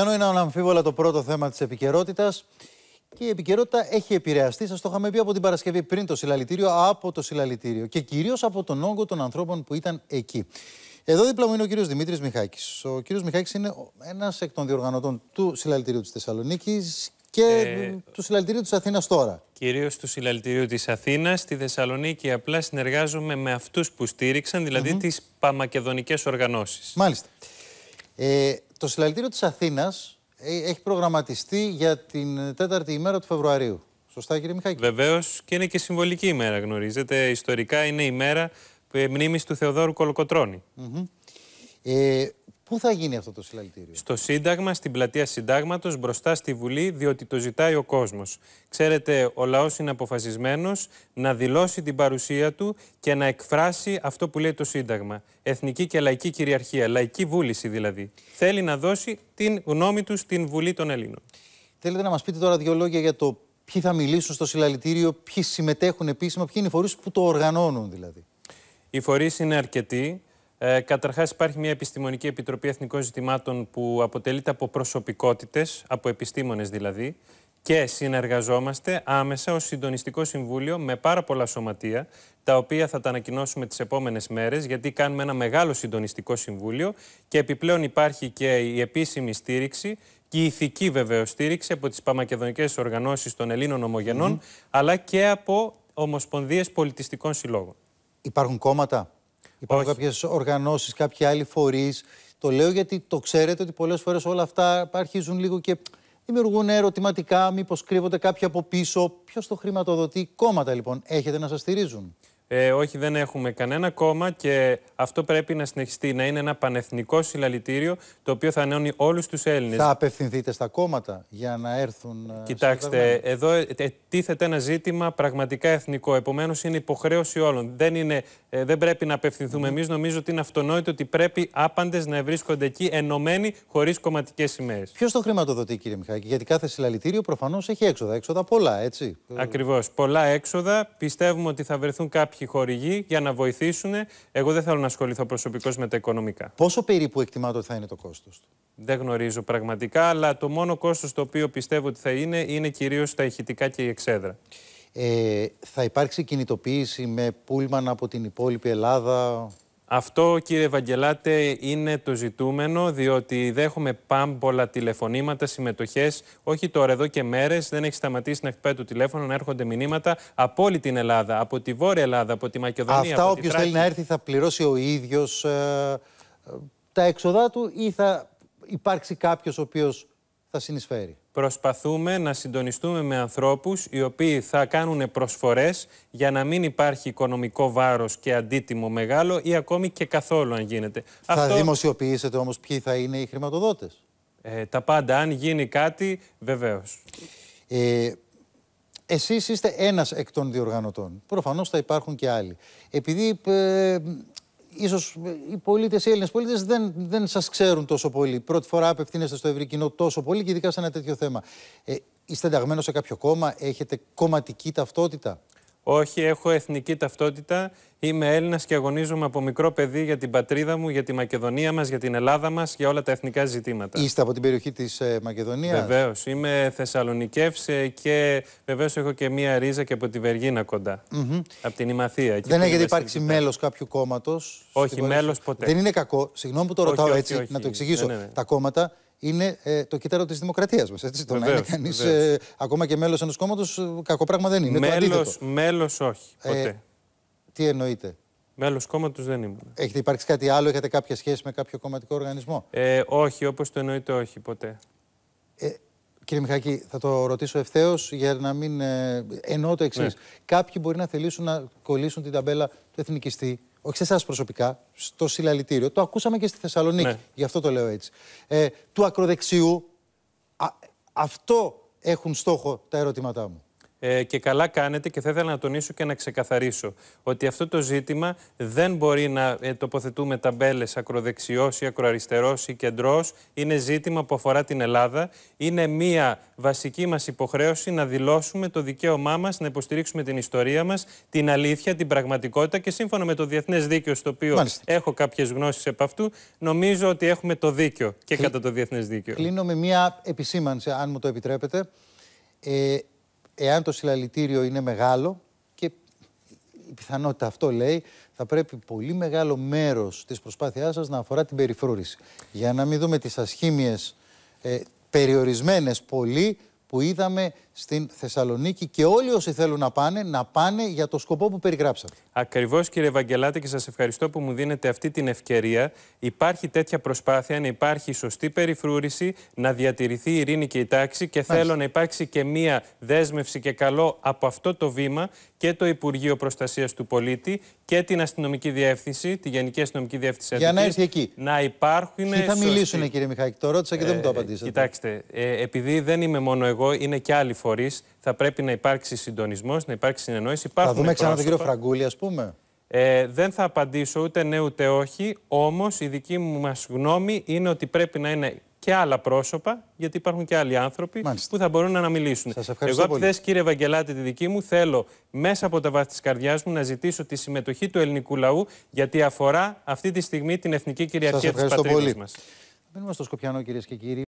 Ενώ είναι αναμφίβολα το πρώτο θέμα της επικαιρότητας. Και η επικαιρότητα έχει επηρεαστεί, σας το είχαμε πει από την Παρασκευή πριν το συλλαλητήριο, από το συλλαλητήριο και κυρίως από τον όγκο των ανθρώπων που ήταν εκεί. Εδώ δίπλα μου είναι ο κύριος Δημήτρης Μιχάκης. Ο κύριος Μιχάκης είναι ένας εκ των διοργανωτών του συλλαλητήριου της Θεσσαλονίκης και ε, του συλλαλητήριου της Αθήνας τώρα. Κυρίως του συλλαλητήριου της Αθήνας. Στη Θεσσαλονίκη απλά συνεργάζομαι με αυτούς που στήριξαν, δηλαδή mm -hmm. τις παμακεδονικές οργανώσεις. Μάλιστα. Ε, το συλλαλητήριο της Αθήνας ε, έχει προγραμματιστεί για την ε, τέταρτη ημέρα του Φεβρουαρίου. Σωστά κύριε Μιχάκη. Βεβαίως και είναι και συμβολική ημέρα γνωρίζετε. Ιστορικά είναι η μέρα ε, μνήμης του Θεοδόρου Κολοκοτρώνη. ε, Πού θα γίνει αυτό το συλλαλητήριο, Στο Σύνταγμα, στην πλατεία Συντάγματος, μπροστά στη Βουλή, διότι το ζητάει ο κόσμος. Ξέρετε, ο λαός είναι αποφασισμένος να δηλώσει την παρουσία του και να εκφράσει αυτό που λέει το Σύνταγμα. Εθνική και λαϊκή κυριαρχία, λαϊκή βούληση δηλαδή. Θέλει να δώσει την γνώμη του στην Βουλή των Ελλήνων. Θέλετε να μας πείτε τώρα δύο λόγια για το ποιοι θα μιλήσουν στο συλλαλητήριο, ποιοι συμμετέχουν επίσημα, ποιοι είναι οι φορείς που το οργανώνουν δηλαδή. Οι φορείς είναι αρκετοί. Ε, Καταρχάς, υπάρχει μια Επιστημονική Επιτροπή Εθνικών Ζητημάτων που αποτελείται από προσωπικότητες, από επιστήμονες δηλαδή, και συνεργαζόμαστε άμεσα ως συντονιστικό συμβούλιο με πάρα πολλά σωματεία, τα οποία θα τα ανακοινώσουμε τις επόμενες μέρες, γιατί κάνουμε ένα μεγάλο συντονιστικό συμβούλιο και επιπλέον υπάρχει και η επίσημη στήριξη και η ηθική βεβαίως στήριξη από τις παμακεδονικές οργανώσεις των Ελλήνων Ομογενών, αλλά και από ομοσπονδίες πολιτιστικών συλλόγων. Υπάρχουν κόμματα Υπάρχουν κάποιες οργανώσεις, κάποιοι άλλοι φορείς. Το λέω γιατί το ξέρετε ότι πολλές φορές όλα αυτά αρχίζουν λίγο και δημιουργούν ερωτηματικά. Μήπως κρύβονται κάποιοι από πίσω. Ποιος το χρηματοδοτεί, κόμματα λοιπόν έχετε να σας στηρίζουν. Ε, όχι, δεν έχουμε κανένα κόμμα και αυτό πρέπει να συνεχιστεί. Να είναι ένα πανεθνικό συλλαλητήριο το οποίο θα ανέωνει όλους τους Έλληνες. Θα απευθυνθείτε στα κόμματα για να έρθουν. Ε, Κοιτάξτε, εδώ ε, ε, τίθεται ένα ζήτημα πραγματικά εθνικό. Επομένως, είναι υποχρέωση όλων. Δεν, είναι, δεν πρέπει να απευθυνθούμε mm. εμείς. Νομίζω ότι είναι αυτονόητο ότι πρέπει άπαντες να βρίσκονται εκεί ενωμένοι, χωρίς κομματικές σημαίες. Ποιος το χρηματοδοτεί, κύριε Μιχάκη, γιατί κάθε συλλαλητήριο προφανώς έχει έξοδα. Έξοδα πολλά, έτσι. Ακριβώς. Πολλά έξοδα. Πιστεύουμε ότι θα βρεθούν κάποιοι κάποιοι χορηγοί για να βοηθήσουν. Εγώ δεν θέλω να ασχοληθώ προσωπικώς με τα οικονομικά. Πόσο περίπου εκτιμάτε ότι θα είναι το κόστος του. Δεν γνωρίζω πραγματικά, αλλά το μόνο κόστος το οποίο πιστεύω ότι θα είναι είναι κυρίως τα ηχητικά και η εξέδρα. Ε, θα υπάρξει κινητοποίηση με πούλμαν από την υπόλοιπη Ελλάδα. Αυτό κύριε Βαγγελάτε είναι το ζητούμενο διότι δέχομαι πάμπολα τηλεφωνήματα, συμμετοχές, όχι τώρα εδώ και μέρες, δεν έχει σταματήσει να χτυπάει το τηλέφωνο, να έρχονται μηνύματα από όλη την Ελλάδα, από τη Βόρεια Ελλάδα, από τη Μακεδονία, Αυτά από όποιος θέλει να έρθει θα πληρώσει ο ίδιος ε, ε, τα έξοδά του ή θα υπάρξει κάποιος ο οποίος θα συνεισφέρει προσπαθούμε να συντονιστούμε με ανθρώπους οι οποίοι θα κάνουν προσφορές για να μην υπάρχει οικονομικό βάρος και αντίτιμο μεγάλο ή ακόμη και καθόλου αν γίνεται. Θα δημοσιοποιήσετε όμως ποιοι θα είναι οι χρηματοδότες. Ε, τα πάντα. Αν γίνει κάτι, βεβαίως. Ε, εσείς είστε ένας εκ των διοργανωτών. Προφανώς θα υπάρχουν και άλλοι. Επειδή ε, ίσως οι πολίτες, οι Έλληνες πολίτες δεν, δεν σας ξέρουν τόσο πολύ. Πρώτη φορά απευθύνεστε στο ευρύ κοινό τόσο πολύ και ειδικά σε ένα τέτοιο θέμα. Ε, είστε ενταγμένος σε κάποιο κόμμα, έχετε κομματική ταυτότητα. Όχι, έχω εθνική ταυτότητα. Είμαι Έλληνας και αγωνίζομαι από μικρό παιδί για την πατρίδα μου, για τη Μακεδονία μας, για την Ελλάδα μας, για όλα τα εθνικά ζητήματα. Είστε από την περιοχή της ε, Μακεδονίας. Βεβαίως. Είμαι Θεσσαλονικεύση ε, και βεβαίως έχω και μία ρίζα και από τη Βεργίνα κοντά. Mm -hmm. Από την Ημαθία. Δεν έχετε υπάρξει μέλος κάποιου κόμματος. Όχι, μέλος ποτέ. Δεν είναι κακό. Συγγνώμη που το ρωτάω έτσι, να το εξηγήσω. Ναι, ναι, ναι. Τα κόμματα είναι ε, το κύτταρο της δημοκρατίας μας. Το να είναι κανεί ε, ακόμα και μέλος ενός κόμματος, ε, κακό πράγμα δεν είναι. Μέλο, όχι. Ποτέ. τι εννοείτε. Μέλος κόμματος δεν ήμουν. Έχετε υπάρξει κάτι άλλο, έχετε κάποια σχέση με κάποιο κομματικό οργανισμό. Ε, όχι, όπως το εννοείται, όχι ποτέ. Ε, κύριε Μιχάκη, θα το ρωτήσω ευθέως για να μην. Ε, εννοώ το εξής. Ναι. Κάποιοι μπορεί να θελήσουν να κολλήσουν την ταμπέλα του εθνικιστή, όχι σε εσάς προσωπικά, στο συλλαλητήριο. Το ακούσαμε και στη Θεσσαλονίκη, ναι. γι' αυτό το λέω έτσι. Ε, του ακροδεξιού, αυτό έχουν στόχο τα ερωτήματά μου. Ε, και καλά κάνετε και θα ήθελα να τονίσω και να ξεκαθαρίσω ότι αυτό το ζήτημα δεν μπορεί να ε, τοποθετούμε ταμπέλες ακροδεξιός ή ακροαριστερός ή κεντρός. Είναι ζήτημα που αφορά την Ελλάδα. Είναι μία βασική μας υποχρέωση να δηλώσουμε το δικαίωμά μας, να υποστηρίξουμε την ιστορία μας, την αλήθεια, την πραγματικότητα και σύμφωνα με το διεθνές δίκαιο στο οποίο έχω κάποιες γνώσεις επ' αυτού, νομίζω ότι έχουμε το δίκαιο και κατά το διεθνές δίκαιο. Κλείνω με μία επισήμανση, αν μου το επιτρέπετε. Ε, εάν το συλλαλητήριο είναι μεγάλο και η πιθανότητα αυτό λέει, θα πρέπει πολύ μεγάλο μέρος της προσπάθειάς σας να αφορά την περιφρούρηση. Για να μην δούμε τις ασχήμιες ε, περιορισμένες πολύ που είδαμε στην Θεσσαλονίκη και όλοι όσοι θέλουν να πάνε, να πάνε για το σκοπό που περιγράψατε. Ακριβώς, κύριε Βαγκελάτη, και σας ευχαριστώ που μου δίνετε αυτή την ευκαιρία. Υπάρχει τέτοια προσπάθεια να υπάρχει σωστή περιφρούρηση, να διατηρηθεί η ειρήνη και η τάξη και Μάλιστα. θέλω να υπάρξει και μία δέσμευση και καλό από αυτό το βήμα και το Υπουργείο Προστασίας του Πολίτη και την αστυνομική διεύθυνση, τη Γενική Αστυνομική Διεύθυνση Για να έρθει εκεί. Να υπάρχουν. θα μιλήσουν, κύριε Μιχάκη, το ρώτησα και ε, δεν μου το ε, απαντήσατε. Κοιτάξτε, ε, επειδή δεν είμαι μόνο εγώ, είναι και άλλοι φορέ θα πρέπει να υπάρξει συντονισμός, να υπάρξει συνεννόηση. θα δούμε ξανά τον κύριο Φραγκούλη, ας πούμε. Ε, δεν θα απαντήσω ούτε ναι ούτε όχι. Όμως η δική μου γνώμη είναι ότι πρέπει να είναι και άλλα πρόσωπα, γιατί υπάρχουν και άλλοι άνθρωποι που θα μπορούν να αναμιλήσουν. Εγώ, από τη κύριε Βαγγελάτη, τη δική μου, θέλω μέσα από τα βάθη της καρδιάς μου να ζητήσω τη συμμετοχή του ελληνικού λαού, γιατί αφορά αυτή τη στιγμή την εθνική κυριαρχία τη πατρίδα μα. στο Σκοπιανό, κυρίες και κύριοι.